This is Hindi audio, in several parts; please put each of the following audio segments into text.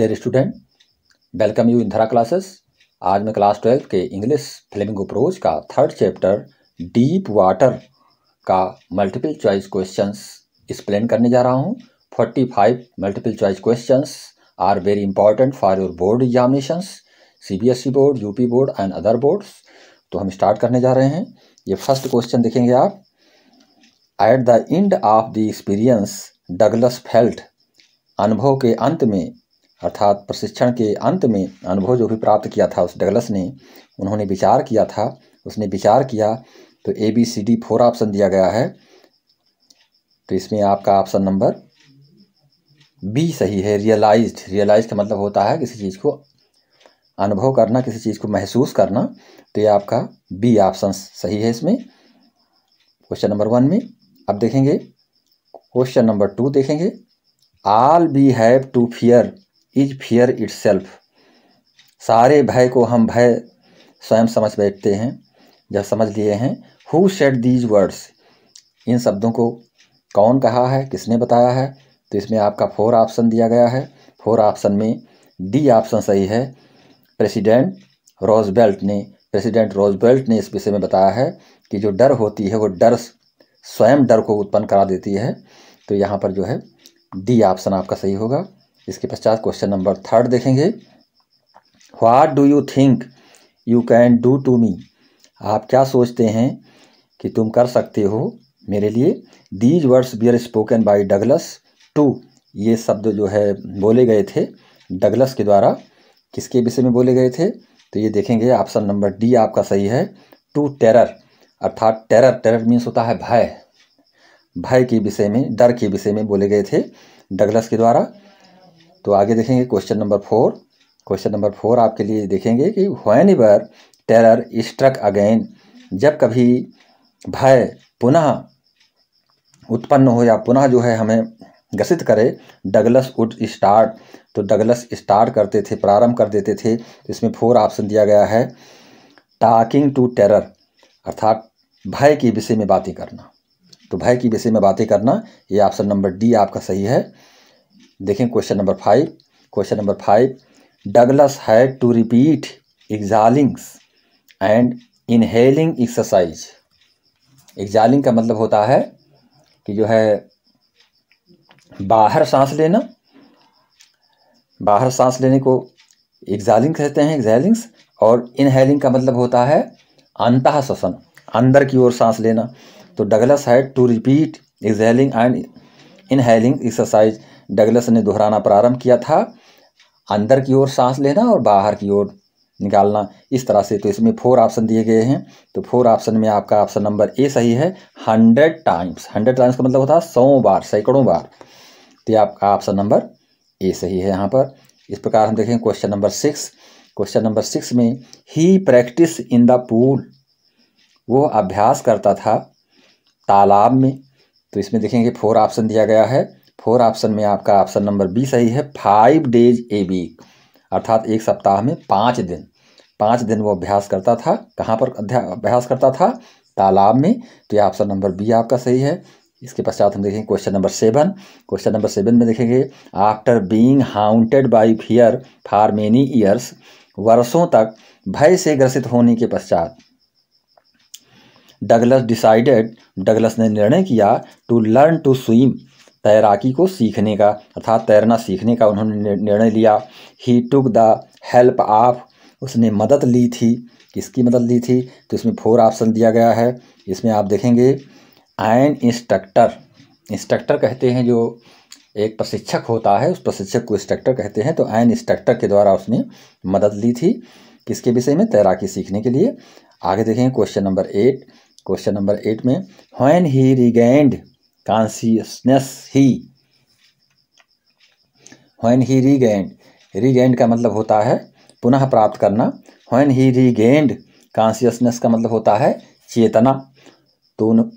Dear student welcome you in Dhara classes आज मैं क्लास ट्वेल्थ के इंग्लिश फिल्मिंग अप्रोच का थर्ड चैप्टर डीप वाटर का मल्टीपल चॉइस क्वेश्चंस एक्सप्लेन करने जा रहा हूँ forty five multiple choice questions are very important for your board examinations CBSE board UP board and other boards तो हम स्टार्ट करने जा रहे हैं ये फर्स्ट क्वेश्चन देखेंगे आप at the end of the experience Douglas felt अनुभव के अंत में अर्थात प्रशिक्षण के अंत में अनुभव जो भी प्राप्त किया था उस डगलस ने उन्होंने विचार किया था उसने विचार किया तो A B C D four option दिया गया है तो इसमें आपका ऑप्शन नंबर बी सही है रियलाइज्ड रियलाइज का मतलब होता है किसी चीज़ को अनुभव करना किसी चीज़ को महसूस करना तो ये आपका बी ऑप्शन सही है इसमें क्वेश्चन नंबर वन में अब देखेंगे क्वेश्चन नंबर टू देखेंगे all we have to fear is fear itself सारे भय को हम भय स्वयं समझ बैठते हैं जब समझ लिए हैं हु शेड दीज वर्ड्स इन शब्दों को कौन कहा है किसने बताया है तो इसमें आपका फोर ऑप्शन दिया गया है फोर ऑप्शन में डी ऑप्शन सही है प्रेसिडेंट रोजबेल्ट ने प्रेसिडेंट रोजबेल्ट ने इस विषय में बताया है कि जो डर होती है वो डर स्वयं डर को उत्पन्न करा देती है तो यहाँ पर जो है डी ऑप्शन आपका सही होगा इसके पश्चात क्वेश्चन नंबर थर्ड देखेंगे what do you think you can do to me आप क्या सोचते हैं कि तुम कर सकते हो मेरे लिए these words were spoken by Douglas to ये शब्द जो है बोले गए थे डगलस के द्वारा किसके विषय में बोले गए थे तो ये देखेंगे ऑप्शन नंबर डी आपका सही है टू टेरर अर्थात टेरर टेरर मीन्स होता है भय भय के विषय में डर के विषय में बोले गए थे डगलस के द्वारा तो आगे देखेंगे question number four question number four आपके लिए देखेंगे कि whenever terror struck again जब कभी भय पुनः उत्पन्न हो या पुनः जो है हमें ग्रसित करे डगलस वुड स्टार्ट तो डगलस स्टार्ट करते थे प्रारंभ कर देते थे इसमें फोर ऑप्शन दिया गया है टाकिंग टू टेरर अर्थात भय के विषय में बातें करना तो भय के विषय में बातें करना ये ऑप्शन नंबर डी आपका सही है देखें question number five question number five Douglas had to repeat exhalings and inhaling exercise exhaling का मतलब होता है कि जो है बाहर सांस लेना बाहर सांस लेने को एग्जालिंग कहते हैं एग्जालिंग्स और इनहेलिंग का मतलब होता है अंत श्वसन अंदर की ओर सांस लेना तो Douglas had to repeat exhaling and inhaling exercise Douglas ने दोहराना प्रारंभ किया था अंदर की ओर सांस लेना और बाहर की ओर निकालना इस तरह से तो इसमें फोर ऑप्शन दिए गए हैं तो फोर ऑप्शन में आपका ऑप्शन नंबर ए सही है हंड्रेड टाइम्स हंड्रेड टाइम्स का मतलब होता है सौ बार सैकड़ों बार तो ये आपका ऑप्शन नंबर ए सही है यहाँ पर इस प्रकार हम देखें question number six question number six में ही प्रैक्टिस इन द पूल वो अभ्यास करता था तालाब में तो इसमें देखेंगे फोर ऑप्शन दिया गया है फोर ऑप्शन में आपका ऑप्शन नंबर बी सही है फाइव डेज ए वीक अर्थात एक सप्ताह में पाँच दिन पाँच दिन वो अभ्यास करता था कहाँ पर अभ्यास करता था तालाब में तो ये ऑप्शन नंबर बी आपका सही है इसके पश्चात हम देखेंगे question number seven question number seven में देखेंगे after being haunted by fear for many years वर्षों तक भय से ग्रसित होने के पश्चात डगलस डिसाइडेड डगलस ने निर्णय किया टू लर्न टू स्विम तैराकी को सीखने का अर्थात तैरना सीखने का उन्होंने निर्णय लिया he took the help of उसने मदद ली थी किसकी मदद ली थी तो इसमें फोर ऑप्शन दिया गया है इसमें आप देखेंगे आयन इंस्ट्रक्टर इंस्ट्रक्टर कहते हैं जो एक प्रशिक्षक होता है उस प्रशिक्षक को इंस्ट्रक्टर कहते हैं तो एन इंस्ट्रक्टर के द्वारा उसने मदद ली थी किसके विषय में तैराकी सीखने के लिए आगे देखेंगे question number eight question number eight में when he regained consciousness he when he regained regained का मतलब होता है पुनः प्राप्त करना वैन ही रीगेंड कॉन्सियसनेस का मतलब होता है चेतना तो उन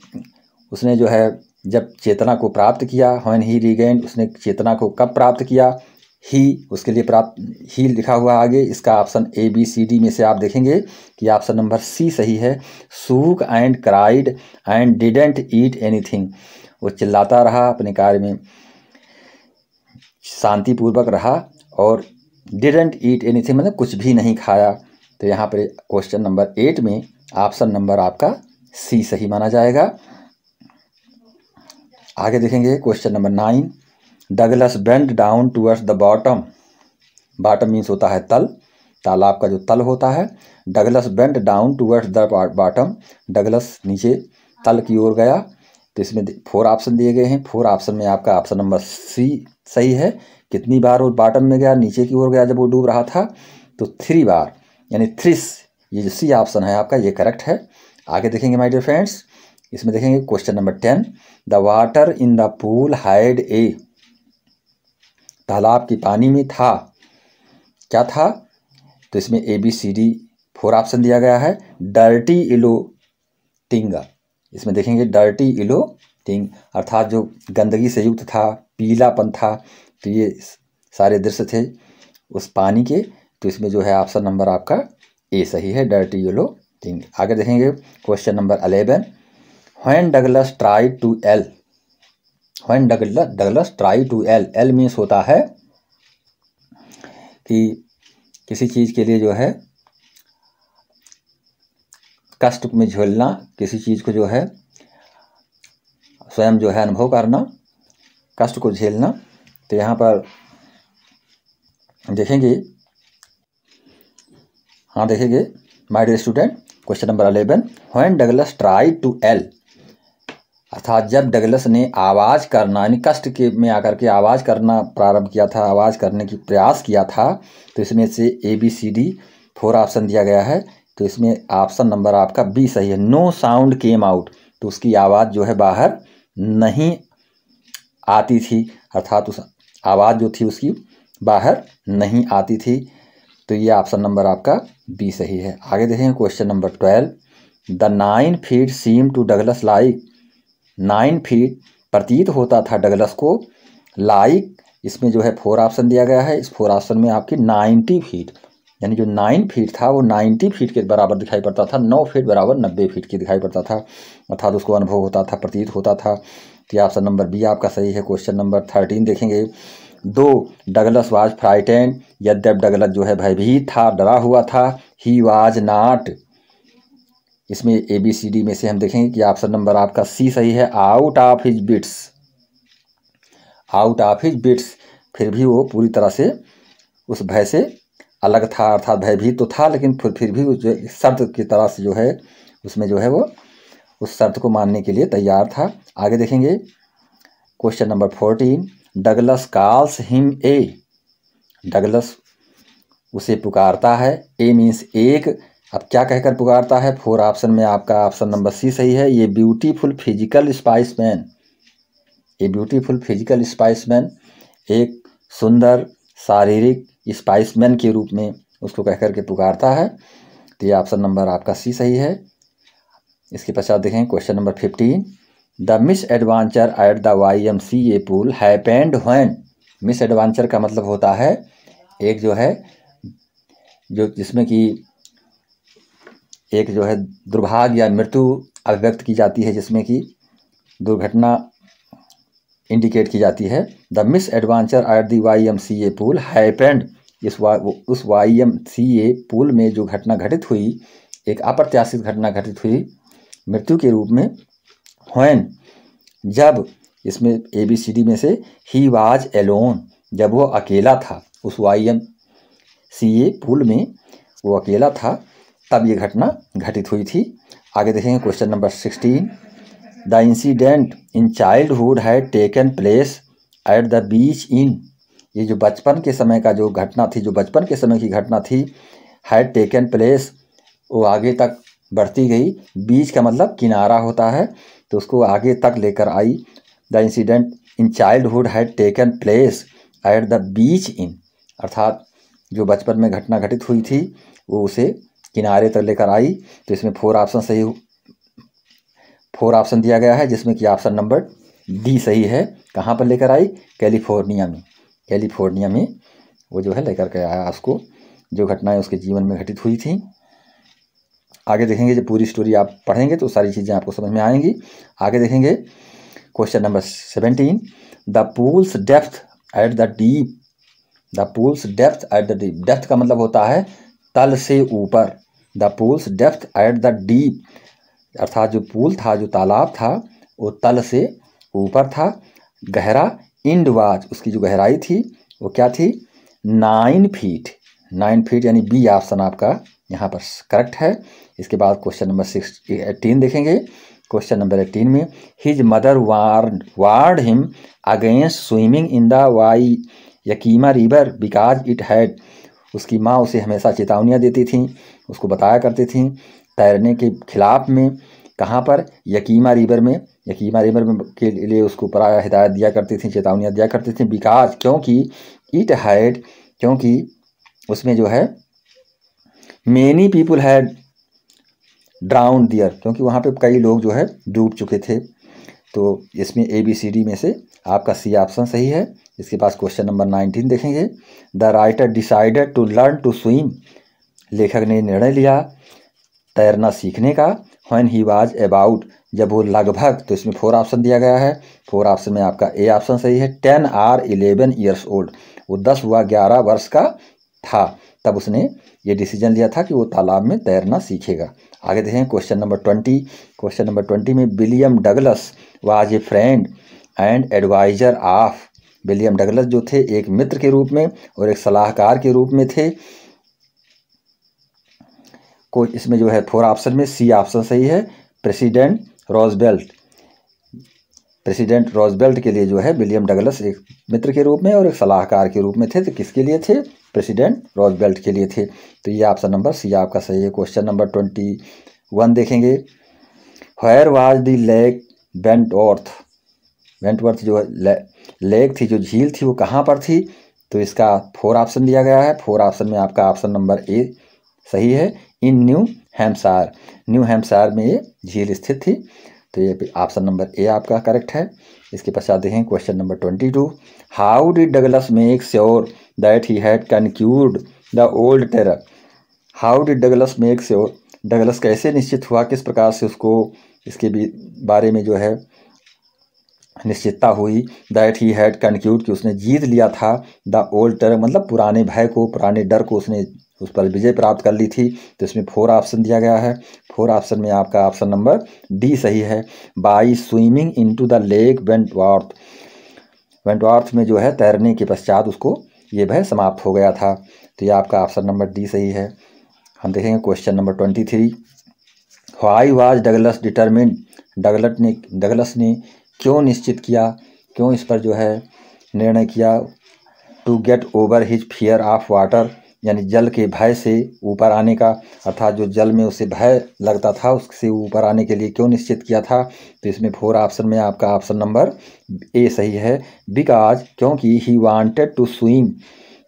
उसने जो है जब चेतना को प्राप्त किया वैन ही रीगेंड उसने चेतना को कब प्राप्त किया ही उसके लिए प्राप्त ही लिखा हुआ आगे इसका option A B C D में से आप देखेंगे कि ऑप्शन नंबर सी सही है shook and cried and didn't eat anything वो चिल्लाता रहा अपने कार्य में शांतिपूर्वक रहा और डिडेंट ईट एनीथिंग मतलब कुछ भी नहीं खाया तो यहाँ पर क्वेश्चन नंबर एट में ऑप्शन नंबर आपका सी सही माना जाएगा आगे देखेंगे question number nine Douglas bend down towards the bottom bottom means होता है तल तालाब का जो तल होता है Douglas bend down towards the bottom Douglas नीचे तल की ओर गया तो इसमें फोर ऑप्शन दिए गए हैं फोर ऑप्शन में आपका ऑप्शन नंबर सी सही है कितनी बार वो बॉटम में गया नीचे की ओर गया जब वो डूब रहा था तो थ्री बार यानी थ्रिस ये जो सी ऑप्शन है आपका ये करेक्ट है आगे देखेंगे माय डियर फ्रेंड्स इसमें देखेंगे question number ten the water in the pool hide a तालाब के पानी में था क्या था तो इसमें A B C D four option दिया गया है डर्टी इलो टिंगा इसमें देखेंगे डर्टी इलो थिंग अर्थात जो गंदगी से युक्त था पीलापन था तो ये सारे दृश्य थे उस पानी के तो इसमें जो है ऑप्शन नंबर आपका ए सही है डर्टी येलो थिंग आगे देखेंगे question number eleven when Douglas try to yell when Douglas Douglas try to yell yell means होता है कि किसी चीज़ के लिए जो है कष्ट में झेलना किसी चीज़ को जो है स्वयं जो है अनुभव करना कष्ट को झेलना तो यहाँ पर देखेंगे हाँ देखेंगे my dear student question number eleven when Douglas try to yell अर्थात जब डगलस ने आवाज़ करना यानी कष्ट के में आकर के आवाज़ करना प्रारंभ किया था आवाज़ करने की प्रयास किया था तो इसमें से A B C D four option दिया गया है तो इसमें ऑप्शन नंबर आपका बी सही है नो साउंड केम आउट तो उसकी आवाज़ जो है बाहर नहीं आती थी अर्थात उस आवाज़ जो थी उसकी बाहर नहीं आती थी तो ये ऑप्शन नंबर आपका बी सही है आगे देखें question number twelve the nine feet seem to Douglas like nine feet प्रतीत होता था डगलस को लाइक इसमें जो है फोर ऑप्शन दिया गया है इस फोर ऑप्शन में आपकी नाइन्टी फीट यानी जो नाइन फीट था वो नाइन्टी फीट के बराबर दिखाई पड़ता था नौ फीट बराबर नब्बे फीट की दिखाई पड़ता था अर्थात उसको अनुभव होता था प्रतीत होता था कि ऑप्शन नंबर बी आपका सही है क्वेश्चन नंबर थर्टीन देखेंगे दो डगलस वाज फ्राइटेन यद्यप डगलस जो है भयभीत था डरा हुआ था ही वाज नाट इसमें ए बी सी डी में से हम देखेंगे कि ऑप्शन नंबर आपका सी सही है out of his wits out of his wits फिर भी वो पूरी तरह से उस भय से अलग था अर्थात भयभीत तो था लेकिन फिर फिर भी जो शर्त की तरह से जो है उसमें जो है वो उस शर्त को मानने के लिए तैयार था आगे देखेंगे question number fourteen Douglas calls him a Douglas उसे पुकारता है ए मीन्स एक अब क्या कहकर पुकारता है फोर ऑप्शन में आपका ऑप्शन नंबर सी सही है ये ब्यूटीफुल फिजिकल मैन ये ब्यूटीफुल फिजिकल मैन एक सुंदर शारीरिक स्पाइसमैन के रूप में उसको कह के पुकारता है तो ये ऑप्शन नंबर आपका सी सही है इसके पश्चात देखें question number fifteen the misadventure at the Y M C A pool happened when misadventure का मतलब होता है एक जो है जो जिसमें कि एक जो है दुर्भाग्य या मृत्यु अभिव्यक्त की जाती है जिसमें कि दुर्घटना इंडिकेट की जाती है the misadventure at the Y M C A pool happened इस वा उस वाई एम सी ए पुल में जो घटना घटित हुई एक अप्रत्याशित घटना घटित हुई मृत्यु के रूप में होन जब इसमें ए बी सी डी में से ही वाज एलोन जब वो अकेला था उस वाई एम सी ए पुल में वो अकेला था तब ये घटना घटित हुई थी आगे देखेंगे question number sixteen The in childhood had taken place at the beach in ये जो बचपन के समय का जो घटना थी जो बचपन के समय की घटना थी हैड टेकन प्लेस वो आगे तक बढ़ती गई बीच का मतलब किनारा होता है तो उसको आगे तक लेकर आई the incident in childhood had taken place at the beach in अर्थात जो बचपन में घटना घटित हुई थी वो उसे किनारे तक लेकर आई तो इसमें फोर ऑप्शन सही फोर ऑप्शन दिया गया है जिसमें कि ऑप्शन नंबर डी सही है कहाँ पर लेकर आई कैलिफोर्निया में कैलिफोर्निया में वो जो है लेकर के आया उसको जो घटनाएं उसके जीवन में घटित हुई थी आगे देखेंगे जब पूरी स्टोरी आप पढ़ेंगे तो सारी चीज़ें आपको समझ में आएंगी आगे देखेंगे question number seventeen the pool's depth at the deep the pool's depth at the deep depth का मतलब होता है तल से ऊपर the pool's depth at the deep अर्थात जो पुल था जो तालाब था वो तल से ऊपर था गहरा इंड वाच उसकी जो गहराई थी वो क्या थी नाइन फीट नाइन फीट यानी बी ऑप्शन आपका यहाँ पर करेक्ट है इसके बाद क्वेश्चन नंबर सिक्स एटीन देखेंगे क्वेश्चन नंबर एटीन में his mother warned warned him against swimming in the Y Yakima river because it had उसकी माँ उसे हमेशा चेतावनियाँ देती थी उसको बताया करती थी तैरने के खिलाफ में कहाँ पर यकीमा रिवर में यकीमा रिवर में के लिए उसको परा हिदायत दिया करती थी चेतावनियाँ दिया करती थी बिकॉज क्योंकि इट हैड क्योंकि उसमें जो है many people had drowned there क्योंकि वहाँ पे कई लोग जो है डूब चुके थे तो इसमें ए बी सी डी में से आपका सी ऑप्शन सही है इसके पास क्वेश्चन नंबर नाइनटीन देखेंगे the writer decided to learn to swim लेखक ने निर्णय लिया तैरना सीखने का वन ही वाज अबाउट जब वो लगभग तो इसमें फोर ऑप्शन दिया गया है फोर ऑप्शन में आपका ए ऑप्शन सही है ten or eleven years old वो दस हुआ ग्यारह वर्ष का था तब उसने ये डिसीजन लिया था कि वो तालाब में तैरना सीखेगा आगे देखें question number twenty question number twenty में William Douglas was a friend and adviser of William Douglas जो थे एक मित्र के रूप में और एक सलाहकार के रूप में थे को इसमें जो है फोर ऑप्शन में सी ऑप्शन सही है प्रेसिडेंट रॉजबेल्ट प्रेसिडेंट रॉजबेल्ट के लिए जो है विलियम डगलस एक मित्र के रूप में और एक सलाहकार के रूप में थे तो किसके लिए थे प्रेसिडेंट रॉजबेल्ट के लिए थे तो ये ऑप्शन नंबर सी आपका सही है क्वेश्चन नंबर ट्वेंटी वन देखेंगे here was the lake Wentworth Wentworth जो लेक थी जो झील थी वो कहाँ पर थी तो इसका फोर ऑप्शन दिया गया है फोर ऑप्शन में आपका ऑप्शन नंबर ए सही है इन न्यू हेम्सार न्यू हेम्सार में ये झील स्थित थी तो ये ऑप्शन नंबर ए आपका करेक्ट है इसके पश्चात देखें question number twenty two how did Douglas make sure that he had conquered the old terror how did Douglas make sure Douglas कैसे निश्चित हुआ किस प्रकार से उसको इसके भी बारे में जो है निश्चितता हुई दैट ही हैड कनक्यूड कि उसने जीत लिया था द ओल्ड टेरर मतलब पुराने भय को पुराने डर को उसने उस पर विजय प्राप्त कर ली थी तो इसमें फोर ऑप्शन दिया गया है फोर ऑप्शन में आपका ऑप्शन नंबर डी सही है by swimming into the lake Wentworth Wentworth में जो है तैरने के पश्चात उसको ये भय समाप्त हो गया था तो ये आपका ऑप्शन नंबर डी सही है हम देखेंगे question number twenty three why was Douglas determine Douglas ने डगलस ने क्यों निश्चित किया क्यों इस पर जो है निर्णय किया to get over his fear of water यानी जल के भय से ऊपर आने का अर्थात जो जल में उसे भय लगता था उससे ऊपर आने के लिए क्यों निश्चित किया था तो इसमें फोर ऑप्शन में आपका ऑप्शन नंबर ए सही है बिकॉज क्योंकि ही वांटेड टू स्विम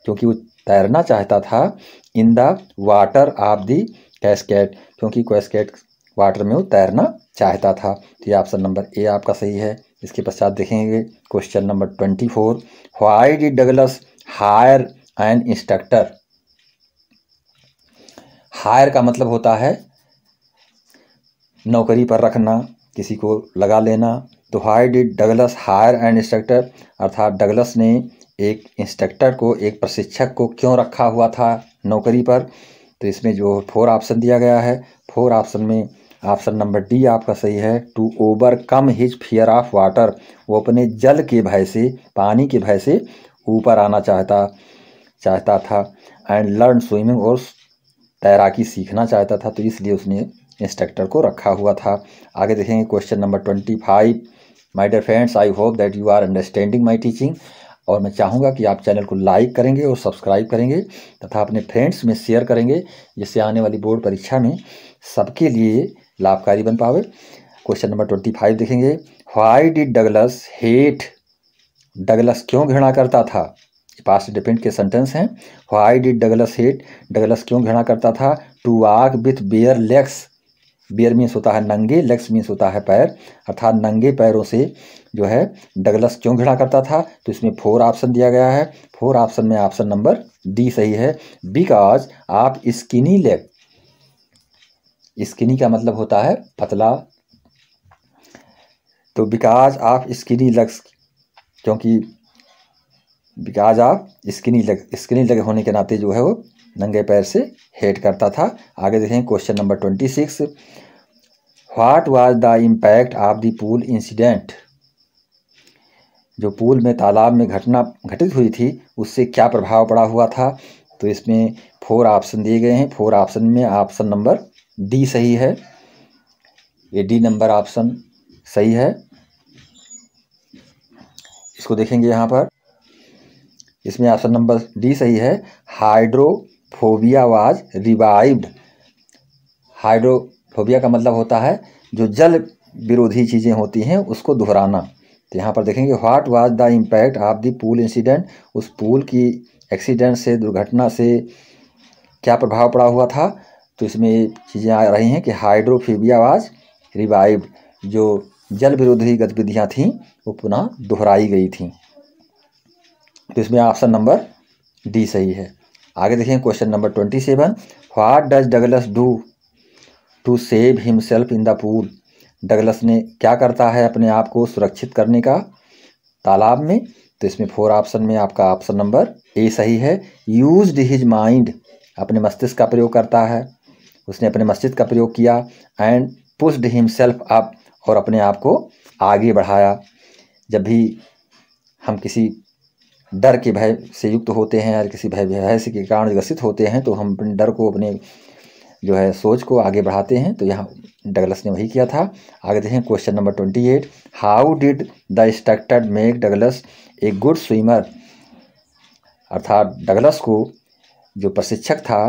क्योंकि वो तैरना चाहता था in the water of the Cascade क्योंकि कैस्केट वाटर में वो तैरना चाहता था तो ये ऑप्शन नंबर ए आपका सही है इसके पश्चात देखेंगे question number twenty four why did Douglas hire an instructor hire का मतलब होता है नौकरी पर रखना किसी को लगा लेना तो why did Douglas hire and instructor अर्थात डगलस ने एक इंस्ट्रक्टर को एक प्रशिक्षक को क्यों रखा हुआ था नौकरी पर तो इसमें जो फोर ऑप्शन दिया गया है फोर ऑप्शन में ऑप्शन नंबर डी आपका सही है to overcome his fear of water वो अपने जल के भय से पानी के भय से ऊपर आना चाहता चाहता था एंड लर्न स्विमिंग और तैराकी सीखना चाहता था तो इसलिए उसने इंस्ट्रक्टर को रखा हुआ था आगे देखेंगे question number twenty five my dear friends I hope that you are understanding my teaching और मैं चाहूँगा कि आप चैनल को लाइक करेंगे और सब्सक्राइब करेंगे तथा अपने फ्रेंड्स में शेयर करेंगे जिससे आने वाली बोर्ड परीक्षा में सबके लिए लाभकारी बन पावे क्वेश्चन नंबर ट्वेंटी फाइव देखेंगे why did Douglas hate Douglas क्यों घृणा करता था पास्ट डिपेंड के सेंटेंस हैं why did Douglas hate Douglas क्यों घृणा करता था to walk with bare legs bare means होता है नंगे लेग्स मीन्स होता है पैर अर्थात नंगे पैरों से जो है डगलस क्यों घृणा करता था तो इसमें फोर ऑप्शन दिया गया है फोर ऑप्शन में ऑप्शन नंबर डी सही है बिकॉज आप स्किनी लेग स्किनी का मतलब होता है पतला तो बिकॉज आप स्किनी लेग्स क्योंकि बिकॉज आप स्किनी लग स्किनी लग होने के नाते जो है वो नंगे पैर से हेट करता था आगे देखें question number twenty six what was the impact of the pool incident जो पूल में तालाब में घटना घटित हुई थी उससे क्या प्रभाव पड़ा हुआ था तो इसमें फोर ऑप्शन दिए गए हैं फोर ऑप्शन में ऑप्शन नंबर डी सही है ये डी नंबर ऑप्शन सही है इसको देखेंगे यहाँ पर इसमें ऑप्शन नंबर डी सही है हाइड्रोफोबिया वाज रिवाइव्ड हाइड्रोफोबिया का मतलब होता है जो जल विरोधी चीज़ें होती हैं उसको दोहराना तो यहाँ पर देखेंगे what was the impact of the pool incident उस पूल की एक्सीडेंट से दुर्घटना से क्या प्रभाव पड़ा हुआ था तो इसमें चीज़ें आ रही हैं कि हाइड्रोफीबिया वाज रिवाइव्ड जो जल विरोधी गतिविधियाँ थीं वो पुनः दोहराई गई थीं तो इसमें ऑप्शन नंबर डी सही है आगे देखें question number twenty seven what does Douglas do to save himself in the pool Douglas ने क्या करता है अपने आप को सुरक्षित करने का तालाब में तो इसमें फोर ऑप्शन में आपका ऑप्शन नंबर ए सही है यूज हिज माइंड अपने मस्तिष्क का प्रयोग करता है उसने अपने मस्तिष्क का प्रयोग किया एंड पुस्ड हिमसेल्फ अप और अपने आप को आगे बढ़ाया जब भी हम किसी डर के भय से युक्त होते हैं या किसी भय भय के कारण ग्रसित होते हैं तो हम अपने डर को अपने जो है सोच को आगे बढ़ाते हैं तो यहाँ डगलस ने वही किया था आगे देखें question number twenty eight how did the instructor make Douglas a good swimmer अर्थात डगलस को जो प्रशिक्षक था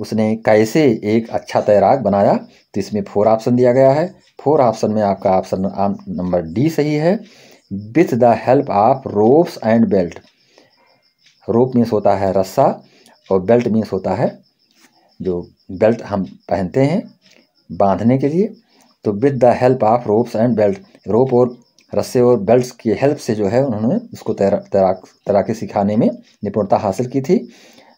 उसने कैसे एक अच्छा तैराक बनाया तो इसमें फोर ऑप्शन दिया गया है फोर ऑप्शन में आपका ऑप्शन नंबर डी सही है with the help of ropes and belt rope means होता है रस्सा और बेल्ट मीन्स होता है जो बेल्ट हम पहनते हैं बांधने के लिए तो with the help of ropes and belt rope और रस्से और बेल्ट की हेल्प से जो है उन्होंने उसको तैरा तैराक तैराकी सिखाने में निपुणता हासिल की थी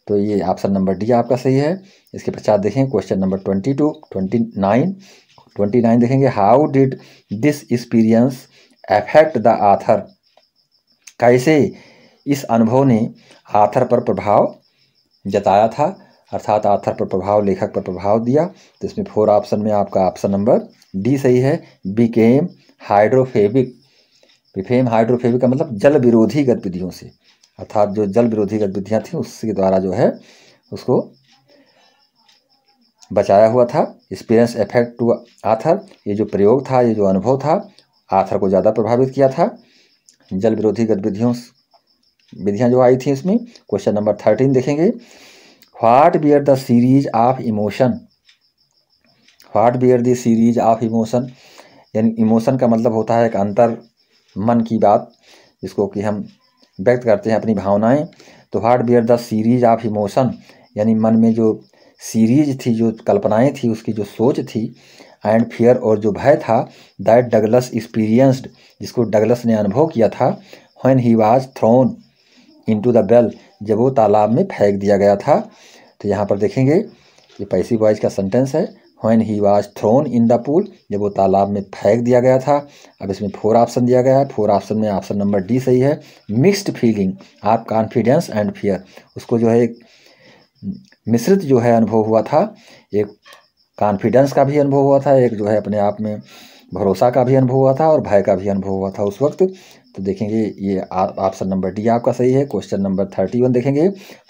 तो ये ऑप्शन नंबर डी आपका सही है इसके पश्चात देखें question number twenty two twenty nine twenty nine देखेंगे how did this experience affect the author कैसे इस अनुभव ने आथर पर प्रभाव जताया था अर्थात आथर पर प्रभाव लेखक पर प्रभाव दिया तो इसमें फोर ऑप्शन में आपका ऑप्शन नंबर डी सही है बिकेम हाइड्रोफेबिक बिफेम हाइड्रोफेबिक का मतलब जल विरोधी गतिविधियों से अर्थात जो जल विरोधी गतिविधियाँ थीं उसके द्वारा जो है उसको बचाया हुआ था एक्सपीरियंस इफेक्ट टू आथर ये जो प्रयोग था ये जो अनुभव था आथर को ज़्यादा प्रभावित किया था जल विरोधी गतिविधियों विधियाँ जो आई थी इसमें क्वेश्चन नंबर थर्टीन देखेंगे what were the series of emotion what were the series of emotion यानी इमोशन का मतलब होता है एक अंतर मन की बात जिसको कि हम व्यक्त करते हैं अपनी भावनाएं तो what were the series of emotion यानी मन में जो सीरीज थी जो कल्पनाएं थी उसकी जो सोच थी एंड फियर और जो भय था दैट डगलस एक्सपीरियंस्ड जिसको डगलस ने अनुभव किया था when he was thrown to the bell जब वो तालाब में फेंक दिया गया था तो यहाँ पर देखेंगे ये पैसी वाइज का सेंटेंस है when he was thrown in the pool जब वो तालाब में फेंक दिया गया था अब इसमें फोर ऑप्शन दिया गया है फोर ऑप्शन में ऑप्शन नंबर डी सही है मिक्स्ड फीलिंग आप कॉन्फिडेंस एंड फियर उसको जो है मिश्रित जो है अनुभव हुआ था एक कॉन्फिडेंस का भी अनुभव हुआ था एक जो है अपने आप में भरोसा का भी अनुभव हुआ था और भय का भी अनुभव हुआ था उस वक्त तो देखेंगे ये ऑप्शन नंबर डी आपका सही है क्वेश्चन नंबर थर्टी वन देखेंगे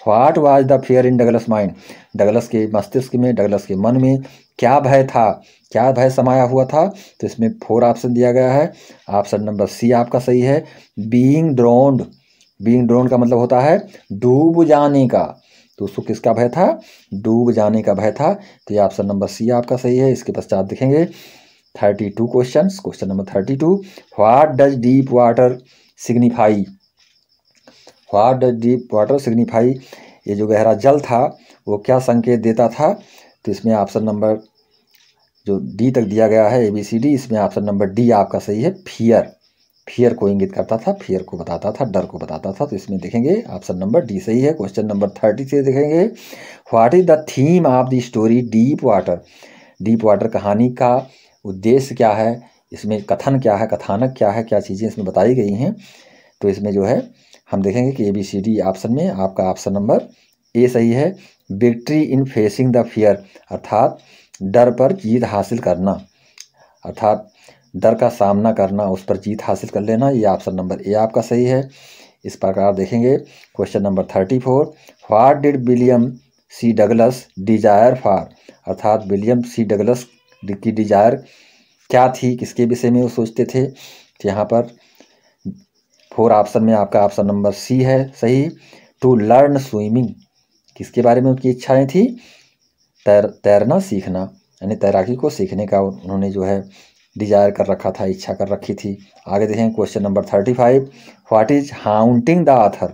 what was the fear in Douglas mind Douglas के मस्तिष्क में डगलस के मन में क्या भय था क्या भय समाया हुआ था तो इसमें फोर ऑप्शन दिया गया है ऑप्शन नंबर सी आपका सही है बीइंग ड्रोन्ड बीइंग ड्रोन का मतलब होता है डूब जाने का तो उसको किसका भय था डूब जाने का भय था तो ये ऑप्शन नंबर सी आपका सही है इसके पश्चात देखेंगे thirty two question question number thirty two what does deep water signify what does deep water signify ये जो गहरा जल था वो क्या संकेत देता था तो इसमें ऑप्शन नंबर जो डी तक दिया गया है ए बी सी डी इसमें ऑप्शन नंबर डी आपका सही है फियर फियर को इंगित करता था फियर को बताता था डर को बताता था तो इसमें देखेंगे ऑप्शन नंबर डी सही है क्वेश्चन नंबर थर्टी से देखेंगे what is the theme of the story deep water deep water कहानी का उद्देश्य क्या है इसमें कथन क्या है कथानक क्या है क्या चीज़ें इसमें बताई गई हैं तो इसमें जो है हम देखेंगे कि A B C D option में आपका ऑप्शन नंबर ए सही है victory in facing the fear अर्थात डर पर जीत हासिल करना अर्थात डर का सामना करना उस पर जीत हासिल कर लेना ये ऑप्शन नंबर ए आपका सही है इस प्रकार देखेंगे question number thirty four what did William C Douglas desire for अर्थात विलियम सी डगलस की डिजायर क्या थी किसके विषय में वो सोचते थे कि तो यहाँ पर फोर ऑप्शन में आपका ऑप्शन नंबर सी है सही टू लर्न स्विमिंग किसके बारे में उनकी इच्छाएं थी तैर तैरना सीखना यानी तैराकी को सीखने का उन्होंने जो है डिजायर कर रखा था इच्छा कर रखी थी आगे देखें question number thirty five what is haunting the author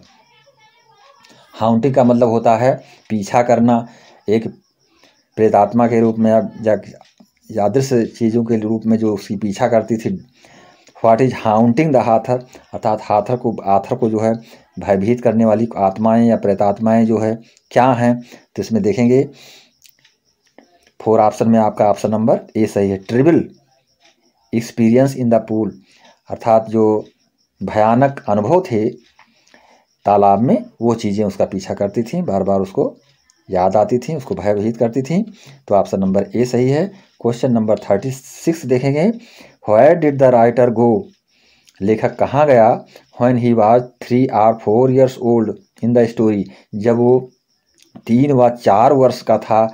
haunting का मतलब होता है पीछा करना एक प्रेतात्मा के रूप में या यादृश चीज़ों के रूप में जो उसकी पीछा करती थी व्हाट इज हाउंटिंग द हाथर अर्थात हाथर को आथर को जो है भयभीत करने वाली आत्माएं या प्रेतात्माएं जो है क्या हैं तो इसमें देखेंगे फोर ऑप्शन में आपका ऑप्शन नंबर ए सही है terrible experience in the pool अर्थात जो भयानक अनुभव थे तालाब में वो चीज़ें उसका पीछा करती थी बार बार उसको याद आती थी उसको भयभीत करती थी तो ऑप्शन नंबर ए सही है क्वेश्चन नंबर थर्टी सिक्स देखेंगे where did the writer go लेखक कहाँ गया when he was three or four years old in the story जब वो तीन व चार वर्ष का था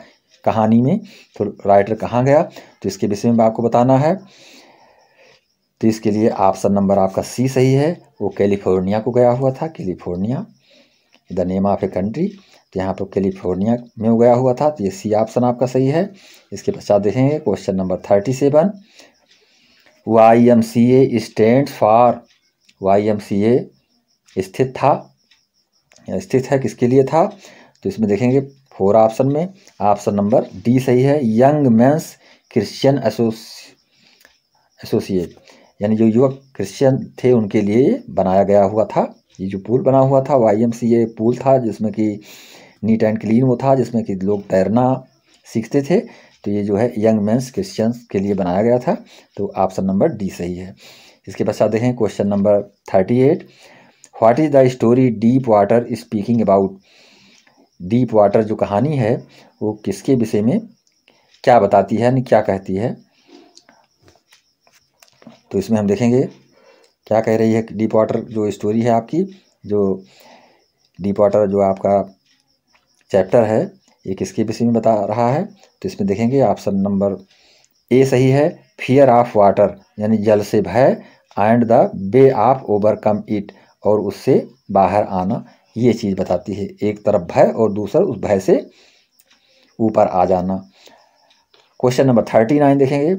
कहानी में तो राइटर कहाँ गया तो इसके विषय में आपको बताना है तो इसके लिए ऑप्शन नंबर आपका सी सही है वो कैलिफोर्निया को गया हुआ था California the name of a country तो यहाँ पर कैलिफोर्निया में उगाया हुआ था तो ये सी ऑप्शन आपका सही है इसके पश्चात देखेंगे question number thirty seven Y M C A stand for Y M C A स्थित था स्थित है किसके लिए था तो इसमें देखेंगे फोर ऑप्शन में ऑप्शन नंबर डी सही है यंग मैंस क्रिश्चियन एसोसिएट यानी जो युवक क्रिश्चियन थे उनके लिए बनाया गया हुआ था ये जो पुल बना हुआ था वाई एम सी ए पुल था जिसमें कि नीट एंड क्लीन वो था जिसमें कि लोग तैरना सीखते थे तो ये जो है यंग मैंस क्रिश्चियंस के लिए बनाया गया था तो ऑप्शन नंबर डी सही है इसके पश्चात देखें question number thirty eight what is the story deep water speaking about deep water जो कहानी है वो किसके विषय में क्या बताती है यानी क्या कहती है तो इसमें हम देखेंगे क्या कह रही है डीप वाटर जो स्टोरी है आपकी जो डीप वाटर जो आपका चैप्टर है ये किसके विषय में बता रहा है तो इसमें देखेंगे ऑप्शन नंबर ए सही है फियर ऑफ वाटर यानी जल से भय and the way of overcome it और उससे बाहर आना ये चीज़ बताती है एक तरफ भय और दूसरा उस भय से ऊपर आ जाना क्वेश्चन नंबर थर्टी नाइन देखेंगे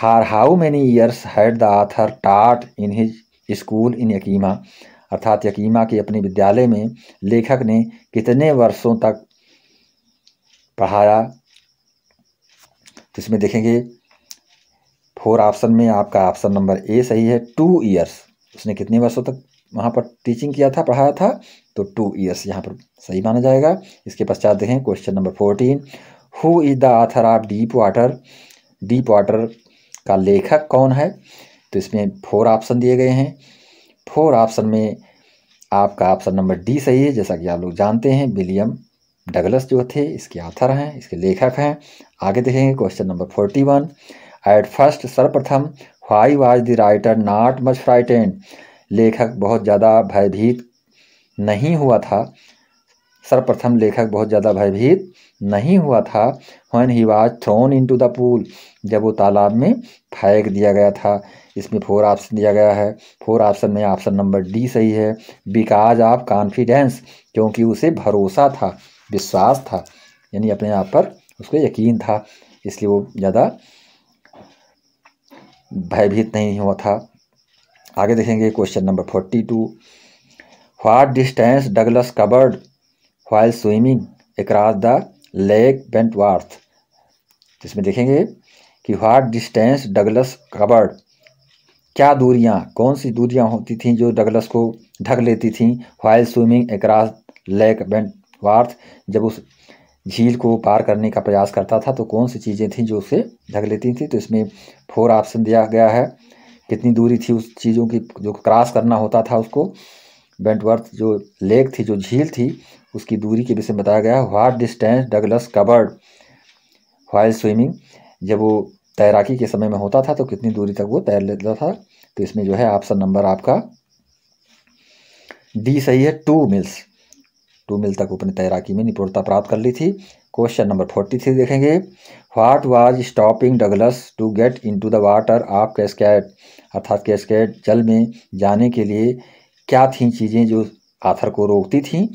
for how many years had the author taught in his school इन यकीमा अर्थात यकीमा के अपने विद्यालय में लेखक ने कितने वर्षों तक पढ़ाया तो इसमें देखेंगे फोर ऑप्शन में आपका ऑप्शन नंबर ए सही है टू ईयर्स उसने कितने वर्षों तक वहाँ पर टीचिंग किया था पढ़ाया था तो टू ईयर्स यहाँ पर सही माना जाएगा इसके पश्चात देखें question number fourteen who is the author of deep water deep water का लेखक कौन है तो इसमें फोर ऑप्शन दिए गए हैं फोर ऑप्शन में आपका ऑप्शन नंबर डी सही है जैसा कि आप लोग जानते हैं विलियम डगलस जो थे इसके आथर हैं इसके लेखक हैं आगे देखेंगे question number forty one at first सर्वप्रथम why was the writer not much frightened लेखक बहुत ज़्यादा भयभीत नहीं हुआ था सर्वप्रथम लेखक बहुत ज़्यादा भयभीत नहीं हुआ था when he was thrown into the pool जब वो तालाब में फेंक दिया गया था इसमें फोर ऑप्शन दिया गया है फोर ऑप्शन में ऑप्शन नंबर डी सही है बिकॉज ऑफ कॉन्फिडेंस क्योंकि उसे भरोसा था विश्वास था यानी अपने आप पर उसको यकीन था इसलिए वो ज़्यादा भयभीत नहीं हुआ था आगे देखेंगे question number forty two what distance Douglas covered while swimming across the lake Wentworth जिसमें देखेंगे कि वाट डिस्टेंस डगलस कबर्ड क्या दूरियां कौन सी दूरियां होती थीं जो डगलस को ढक लेती थीं while swimming across lake Wentworth जब उस झील को पार करने का प्रयास करता था तो कौन सी चीज़ें थीं जो उसे ढक लेती थी तो इसमें फोर ऑप्शन दिया गया है कितनी दूरी थी उस चीज़ों की जो क्रॉस करना होता था उसको बेंटवर्थ जो लेक थी जो झील थी उसकी दूरी के विषय में बताया गया what distance Douglas covered while swimming जब वो तैराकी के समय में होता था तो कितनी दूरी तक वो तैर लेता था तो इसमें जो है ऑप्शन नंबर आपका डी सही है टू मिल्स टू मिल तक अपने तैराकी में निपुणता प्राप्त कर ली थी क्वेश्चन नंबर फोर्टी थ्री देखेंगे what was stopping Douglas to get into the water of casket अर्थात कैस्केट जल में जाने के लिए क्या थी चीज़ें जो आथर को रोकती थी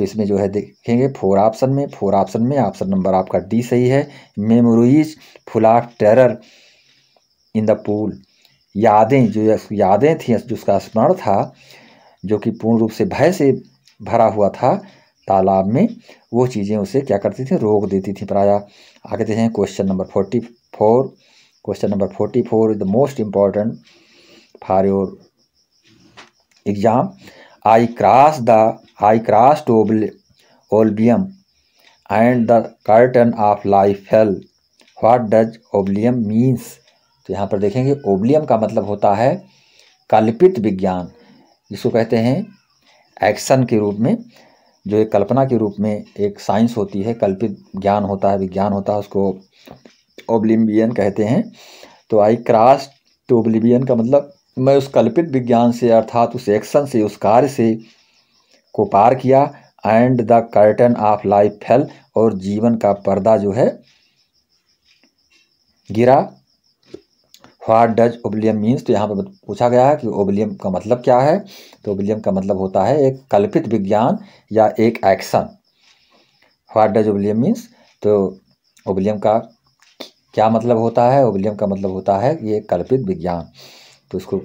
तो इसमें जो है देखेंगे फोर ऑप्शन में फोर ऑप्शन में ऑप्शन नंबर आपका डी सही है memories full of terror in the pool यादें जो यादें थी जिसका स्मरण था जो कि पूर्ण रूप से भय से भरा हुआ था तालाब में वो चीज़ें उसे क्या करती थी रोक देती थी प्राया आगे देखें question number forty four question number forty four is the most important for your exam cross the I cross crossed ओलबियम and the curtain of life fell. What does oblivion means तो यहाँ पर देखेंगे ओब्लियम का मतलब होता है कल्पित विज्ञान जिसको कहते हैं एक्शन के रूप में जो एक कल्पना के रूप में एक साइंस होती है कल्पित ज्ञान होता है विज्ञान होता है उसको ओब्लिवियन कहते हैं तो आई क्रास टू का मतलब मैं उस कल्पित विज्ञान से अर्थात उस एक्शन से उस कार्य से को पार किया and the curtain of life fell और जीवन का पर्दा जो है गिरा व्हाट डज ओबलियम मीन्स तो यहाँ पर पूछा गया है कि ओबलियम का मतलब क्या है तो ओबलियम का मतलब होता है एक कल्पित विज्ञान या एक action what does oblivion means तो ओबलियम का क्या मतलब होता है ओबलियम का मतलब होता है ये कल्पित विज्ञान तो इसको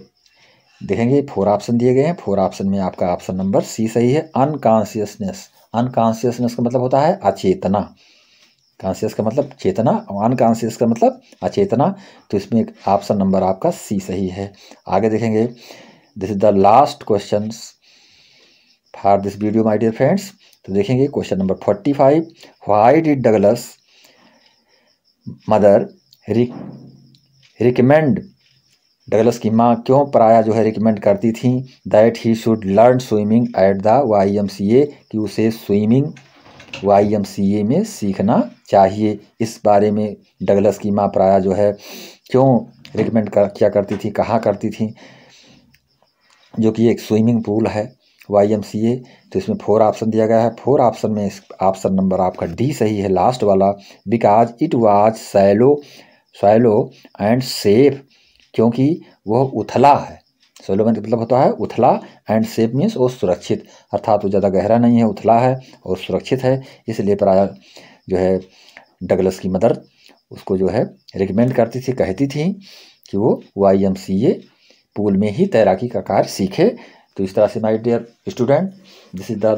देखेंगे फोर ऑप्शन दिए गए हैं फोर ऑप्शन में आपका ऑप्शन नंबर सी सही है अनकॉन्सियसनेस अनकॉन्सियसनेस का मतलब होता है अचेतना कॉन्शियस का मतलब चेतना और अनकॉन्सियस का मतलब अचेतना तो इसमें ऑप्शन नंबर आपका सी सही है आगे देखेंगे this is the last question for this video my dear friends तो देखेंगे question number forty five why did Douglas mother recommend Douglas की माँ क्यों पराया जो है रिकमेंड करती थी that he should learn swimming at the Y M C A कि उसे swimming Y M C A में सीखना चाहिए इस बारे में डगलस की माँ प्राया जो है क्यों रिकमेंड कर किया करती थी कहाँ करती थी जो कि एक स्विमिंग पूल है वाई एम सी ए तो इसमें फोर ऑप्शन दिया गया है फोर ऑप्शन में ऑप्शन नंबर आपका डी सही है लास्ट वाला because it was shallow shallow and safe क्योंकि वह उथला है सोलोबन मतलब होता है उथला एंड सेफ मीन्स वो सुरक्षित अर्थात वो ज़्यादा गहरा नहीं है उथला है और सुरक्षित है इसलिए प्राय जो है डगलस की मदर उसको जो है रिकमेंड करती थी कहती थी कि वो Y M C A pool में ही तैराकी का कार्य सीखे तो इस तरह से my dear student this is the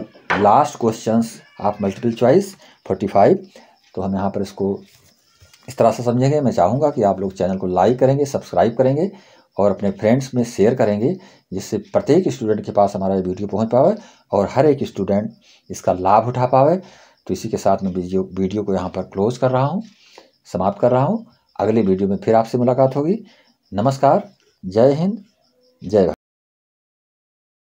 last questions of multiple choice forty five तो हम यहाँ पर इसको इस तरह से समझेंगे मैं चाहूँगा कि आप लोग चैनल को लाइक करेंगे सब्सक्राइब करेंगे और अपने फ्रेंड्स में शेयर करेंगे जिससे प्रत्येक स्टूडेंट के पास हमारा वीडियो पहुँच पावे और हर एक स्टूडेंट इसका लाभ उठा पावे तो इसी के साथ मैं वीडियो वीडियो को यहाँ पर क्लोज कर रहा हूँ समाप्त कर रहा हूँ अगले वीडियो में फिर आपसे मुलाकात होगी नमस्कार जय हिंद जय भारत